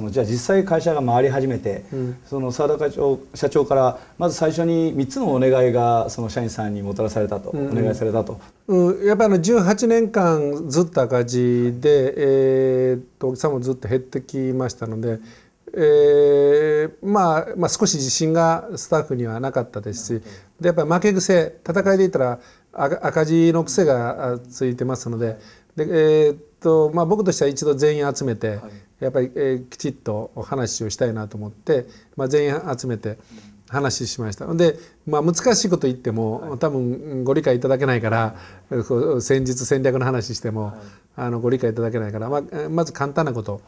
そのじゃあ実際会社が回り始めて、うん、その澤田会長社長からまず最初に3つのお願いがその社員さんにもたらされたと、うん、お願いされたと、うん、やっぱりあの18年間ずっと赤字で、はい、えー、っと差もずっと減ってきましたので、えーまあ、まあ少し自信がスタッフにはなかったですしでやっぱり負け癖戦いでいったら赤字の癖がついてますので。でえーとまあ、僕としては一度全員集めて、はい、やっぱり、えー、きちっとお話をしたいなと思って、まあ、全員集めて話しましたので、まあ、難しいこと言っても、はい、多分ご理解いただけないから、はい、戦術戦略の話しても、あのご理解いただけないから、まあ、まず簡単なこと。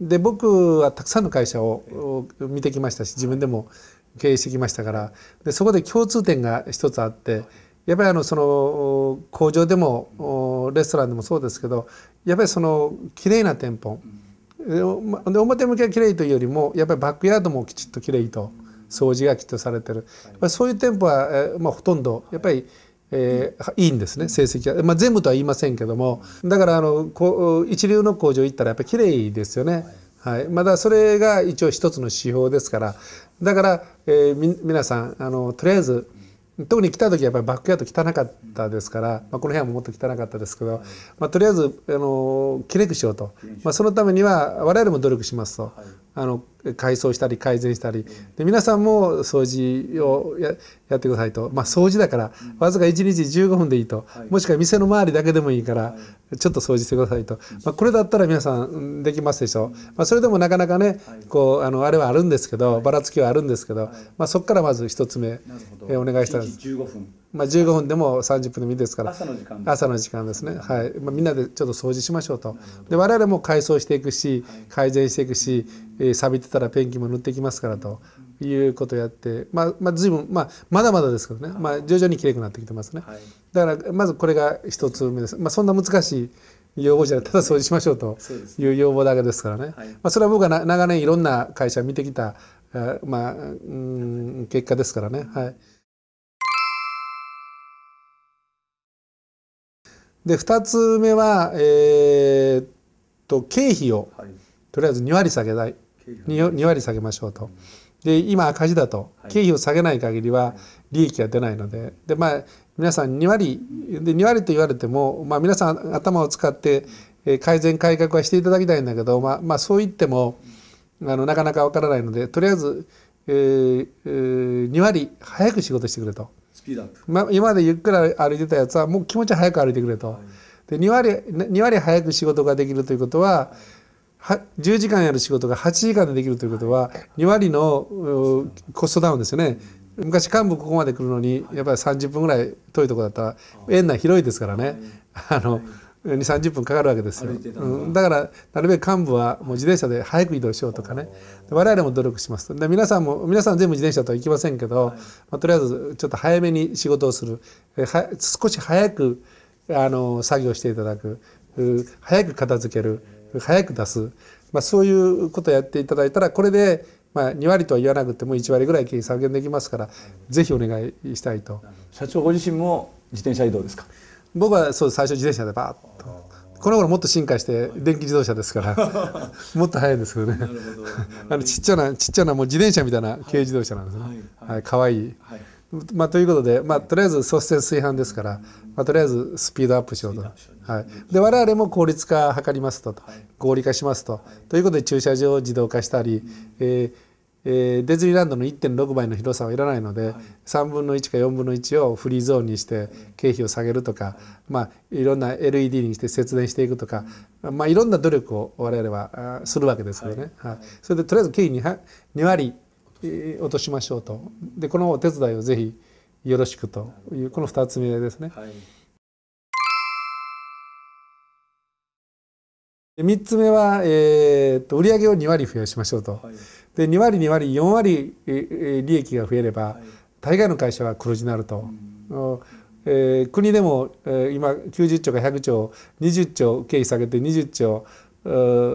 で僕はたくさんの会社を見てきましたし自分でも経営してきましたからでそこで共通点が一つあって。やっぱりあのその工場でもレストランでもそうですけどやっぱりそのれいな店舗、で表向きはきれいというよりもやっぱりバックヤードもきちっときれいと掃除がきっとされてる、そういう店舗は、まあ、ほとんどやっぱり、えいいんですね成績は、まあ、全部とは言いませんけどもだからあのこ一流の工場行ったらやっぱりきれいですよね。はい、まだそれが一応一つの指標ですからだから、えー、皆さんあのとりあえず特に来た時はやっぱりバックヤード汚かったですから、まあ、この部屋ももっと汚かったですけど、まあ、とりあえずあのきれいくしようと、まあ、そのためには我々も努力しますと、あの改装したり改善したりで皆さんも掃除をやってくださいと、まあ、掃除だから、わずか1日15分でいいと、もしくは店の周りだけでもいいから、ちょっと掃除してくださいと、まあ、これだったら皆さんできますでしょ、うまあ、それでもなかなかね、こうあのあれはあるんですけど、ばらつきはあるんですけど、まあ、そこからまず1つ目、えお願いしたいです。まあ、15分でも30分でもいいですから朝の時間朝の時間ですね、はい、まあ、みんなでちょっと掃除しましょうとで我々も改装していくし改善していくし、えー、錆びてたらペンキも塗っていきますからということをやって、まあまあ、随分、まあ、まだまだですけどね、まあ、徐々に綺麗くなってきてますね、はい、だからまずこれが一つ目です、まあ、そんな難しい要望じゃないただ掃除しましょうという要望だけですからね、はい、まあ、それは僕は長年いろんな会社見てきた、まあ、うん結果ですからね。はいで2つ目は、えー、と経費を、とりあえず2割下げたい 2, 2割下げましょうと。で今赤字だと経費を下げない限りは利益が出ないのでで、まあ、皆さん2割で2割と言われても、まあ、皆さん頭を使って改善改革はしていただきたいんだけど、まあまあ、そう言ってもあのなかなかわからないのでとりあえず、えーえー、2割早く仕事してくれと。スピードアップ、ま、今までゆっくり歩いてたやつはもう気持ち早く歩いてくれと、はい、で 2, 割2割早く仕事ができるということはは10時間やる仕事が8時間でできるということは2割のコストダウンですよね昔幹部ここまで来るのにやっぱり30分ぐらい遠いとこだったら園内広いですからねあの2 3 0分かかるわけですよ、うん、だからなるべく幹部はもう自転車で早く移動しようとかね我々も努力しますで皆さんも皆さん全部自転車とは行きませんけど、はい、まあ、とりあえずちょっと早めに仕事をするえは少し早くあの作業していただく早く片付ける早く出す、まあ、そういうことをやっていただいたらこれで、まあ、2割とは言わなくても1割ぐらい経費削減できますから、ぜひお願いしたいと。社長ご自身も自転車移動ですか僕はそう最初自転車でバーッとこの頃もっと進化して電気自動車ですから もっと速いですけどねあのちっちゃなちっちゃなもう自転車みたいな軽自動車なんですね、はいはい可愛、い、い、はい、まあ、ということで、まあ、とりあえず率先炊飯ですから、まあ、とりあえずスピードアップしようと、はい、で我々も効率化を図りますと、はい、合理化しますと、はい、ということで駐車場を自動化したり、えーえー、ディズニーランドの1.6倍の広さはいらないので、はい、3分の1か4分の1をフリーゾーンにして経費を下げるとか、はい、まあ、いろんな LED にして節電していくとか、はい、まあ、いろんな努力を我々はするわけですよね。はいそれでとりあえず経費 2, 2割落としましょうとでこのお手伝いをぜひよろしくというこの2つ目ですね。はい3つ目は、えー、と売上を2割増やしましょうと、はいで2割2割4割利益が増えれば、大概の会社は黒字になると。えー、国でも、今90兆か100兆20兆経費下げて20兆、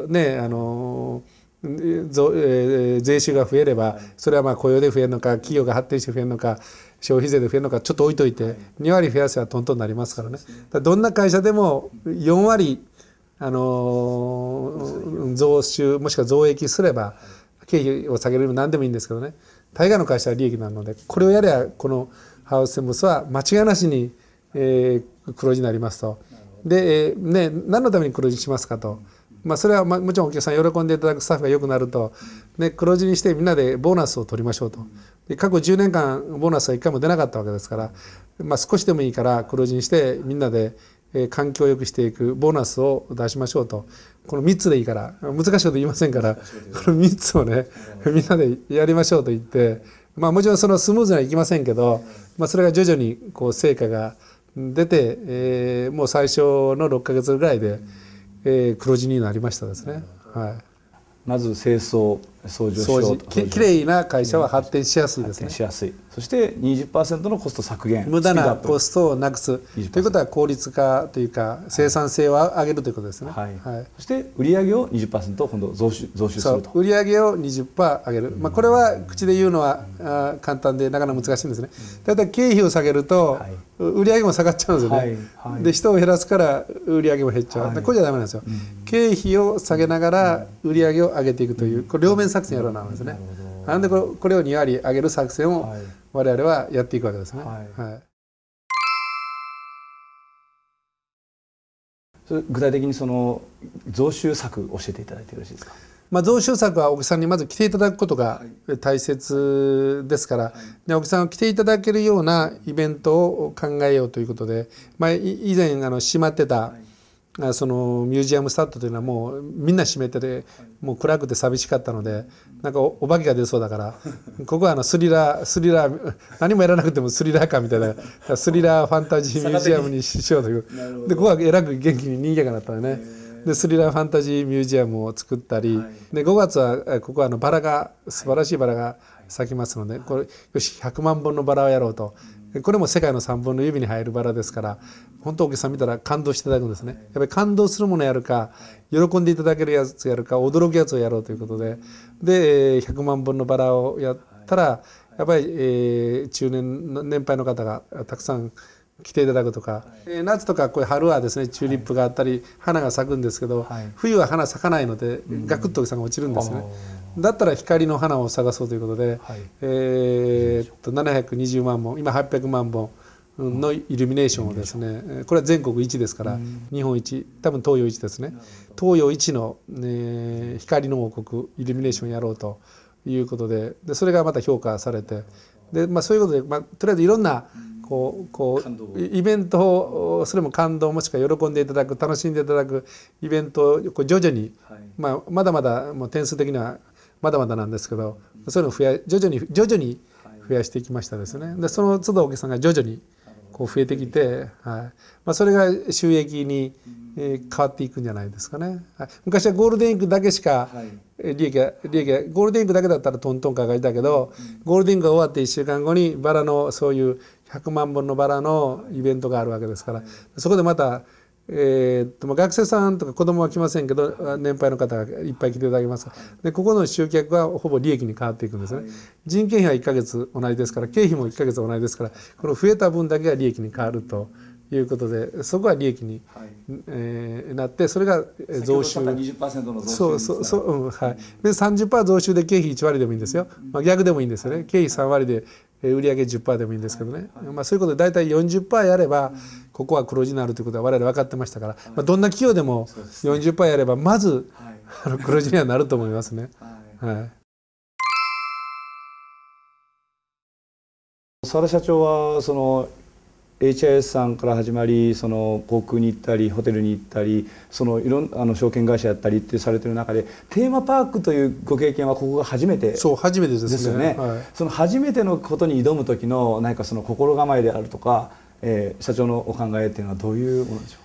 ねあのー、えー、税収が増えれば、それはまあ雇用で増えるのか企業が発展して増えるのか消費税で増えるのかちょっと置いといて、2割増やせばトントンになりますからね。らどんな会社でも4割、あのー、増収もしくは増益すれば、経費を下げれも何でもいいんですけどね大概の会社は利益なのでこれをやればこのハウステンボスは間違いなしに、えー、黒字になりますと。で、えー、ね、何のために黒字にしますかと。まあ、それは、まあ、もちろんお客さん喜んでいただくスタッフが良くなると、ね、黒字にしてみんなでボーナスを取りましょうとで過去10年間ボーナスは1回も出なかったわけですから、まあ、少しでもいいから黒字にしてみんなで環境を良くしていくボーナスを出しましょうとこの3つでいいから難しいこと言いませんからこの3つをねみんなでやりましょうと言ってまあもちろんそのスムーズにはいきませんけどまあそれが徐々にこう成果が出てえもう最初の6ヶ月ぐらいでえ黒字になりましたですね。はい、まず清掃掃除をしきれいな会社は発展しやすいですねしやすいそして20%のコスト削減無駄なコストをなくすということは効率化というか生産性を上げるということですね、はい、はい、そして売上を20%今度増収増収すると売上を20%上げる、まあ、これは口で言うのはあ簡単でなかなか難しいんですねだいたい経費を下げると、はい売上も下がっちゃうんですよね、はいはい、で人を減らすから売上も減っちゃう、はい、これじゃダメなんですよ、うん、経費を下げながら売上を上げていくというこれ両面作戦やろうなんですね。なんでこれを2割上げる作戦を我々はやっていくわけですね。はいはい、それ具体的にその増収策教えていただいてよろしいですか。まあ、増収策はお客さんにまず来ていただくことが大切ですから、はい、でお客さんが来ていただけるようなイベントを考えようということで、まあ、以前あのしまってた、はいそのミュージアムスタッドというのはもうみんな閉めててもう暗くて寂しかったのでなんかお化けが出そうだから ここはあのスリラースリラー何もやらなくてもスリラーかみたいなスリラーファンタジー ミュージアムにしようというでここはえらく元気に賑やかだったのねでスリラーファンタジーミュージアムを作ったりで5月はここはあのバラが素晴らしいバラが咲きますのでこれよし100万本のバラをやろうと。これも世界の3分の指に入るバラですから本当お客さん見たら感動していただくんですねやっぱり感動するものやるか喜んでいただけるやつやるか驚くやつをやろうということでで100万本のバラをやったらやっぱり、え中年年配の方がたくさん来ていただくとか、はい、えー、夏とかこういう春はですねチューリップがあったり、花が咲くんですけど、はい、冬は花咲かないので、ガクッとお客さが落ちるんですね。だったら光の花を探そうということで、はい、えー、っと720万本今800万本のイルミネーションをですね、うん、これは全国一ですから、うん、日本一多分東洋一ですね東洋一の、えー、光の王国イルミネーションやろうということででそれがまた評価されてで、まあ、そういうことで、まあ、とりあえずいろんな、うんこうこうイベントをそれも感動もしくは喜んでいただく楽しんでいただくイベントをこう徐々に、はい、まあ、まだまだもう点数的にはまだまだなんですけど、うん、そういうのを増や徐々に徐々に増やしていきましたですね。はい、でその都度お客さんが徐々にこう増えてきて、はいまあ、それが収益に、えー、変わっていくんじゃないですかね。はい、昔はゴールデンウィークだけしか、利益が利益がゴールデンウィークだけだったらトントンかがりだけど、うん、ゴールデンウィークが終わって1週間後にバラのそういう100万本のバラのイベントがあるわけですから、そこでまた、えー、と学生さんとか子供は来ませんけど年配の方がいっぱい来ていただきますでここの集客はほぼ利益に変わっていくんですね、はい、人件費は1ヶ月同じですから経費も1ヶ月同じですからこの増えた分だけが利益に変わると。いうことでそこは利益に、はい、えー、なってそれが増収そうそうそううんはいで30%増収で経費1割でもいいんですよ、まあ、逆でもいいんですよね、はい、経費3割で売上10%でもいいんですけどね、はいはい、まあ、そういうことで大体40%やれば、ここは黒字になるということは我々分かってましたから、まあ、どんな企業でも40%やればまず、あの黒字にはなると思いますね。はい沢田社長はその HIS さんから始まりその航空に行ったりホテルに行ったりそのいろんあの証券会社やったりってされてる中でテーマパークというご経験はここが初めてそう初めてですよね、はい、その初めてのことに挑む時の何かその心構えであるとか、えー、社長のお考えっていうのはどういうものでしょう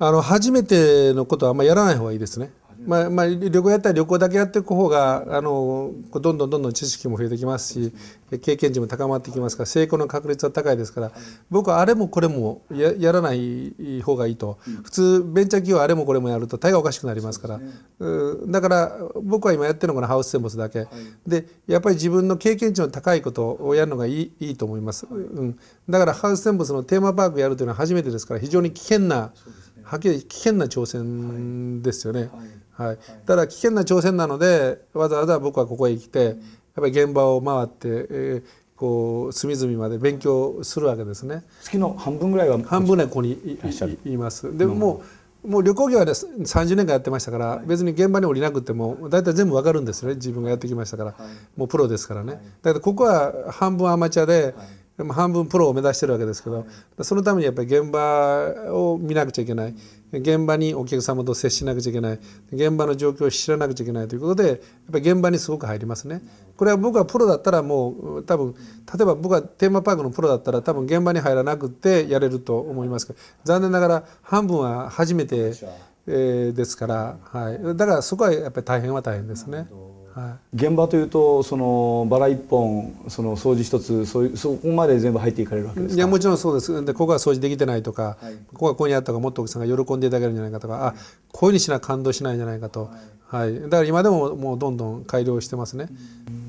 あの初めてのことはあんまりやらない方がいいですね。まあまあ、旅行やったら旅行だけやっていく方があのどんどんどんどん知識も増えてきますし経験値も高まってきますから成功の確率は高いですから僕はあれもこれもややらない方がいいと、普通ベンチャー企業はあれもこれもやると大概おかしくなりますから、ね、だから僕は今やってるのがハウステンボスだけ、でやっぱり自分の経験値の高いことをやるのがいいいいと思います、うん、だからハウステンボスのテーマパークやるというのは初めてですから非常に危険な、はっきり危険な挑戦ですよね。はいはい、ただ危険な挑戦なのでわざわざ僕はここへ来て、やっぱり現場を回って、えー、こう隅々まで勉強するわけですね。月の半分ぐらいは半分ねここにいます。でもももう旅行業はね30年間やってましたから、別に現場に降りなくても大体全部わかるんですね自分がやってきましたから、もうプロですからね、だけどここは半分アマチュアで、半分プロを目指してるわけですけど、はい、そのためにやっぱり現場を見なくちゃいけない、現場にお客様と接しなくちゃいけない現場の状況を知らなくちゃいけないということでやっぱり現場にすごく入りますね。これは僕はプロだったらもう多分例えば僕はテーマパークのプロだったら多分現場に入らなくてやれると思いますけど残念ながら半分は初めて、えですから、はい、だからそこはやっぱり大変は大変ですね。はい、現場というとそのバラ1本その掃除一つそういうそこまで全部入っていかれるわけですかいやもちろんそうですでここは掃除できてないとか、はい、ここがここにあったかもっと奥さんが喜んでいただけるんじゃないかとか、はい、あこういうふうにしな感動しないんじゃないかと、はい、だから今でももうどんどん改良してますね、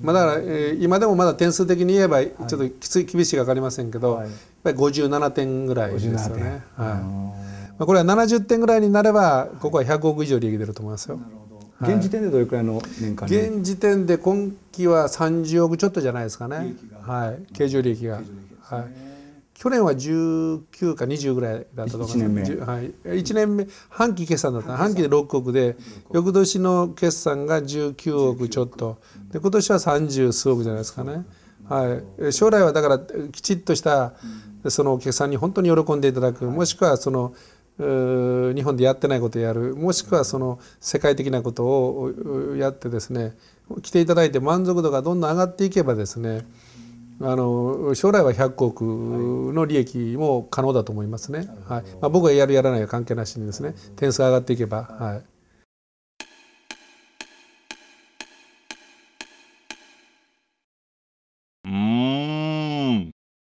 まあ、だから、えー、今でもまだ点数的に言えばちょっときつい厳しいか分かりませんけど、やっぱり57点ぐらいですよね。はいまあ、これは70点ぐらいになればここは100億以上利益出ると思いますよ。現時点でどれくらいの年間現時点で今期は30億ちょっとじゃないですかね、はい、経常利益が、はい、去年は19か20ぐらいだったと思います1年目、はい、1年目半期決算だった半期で6億で翌年の決算が19億ちょっとで今年は三十数億じゃないですかね、はい、将来はだからきちっとしたそのお客さんに本当に喜んでいただくもしくはその、日本でやってないことをやるもしくはその世界的なことをやってですね来ていただいて満足度がどんどん上がっていけばですねあの将来は100億の利益も可能だと思いますね、はいまあ、僕がやるやらないは関係なしにですね点数上がっていけばはい。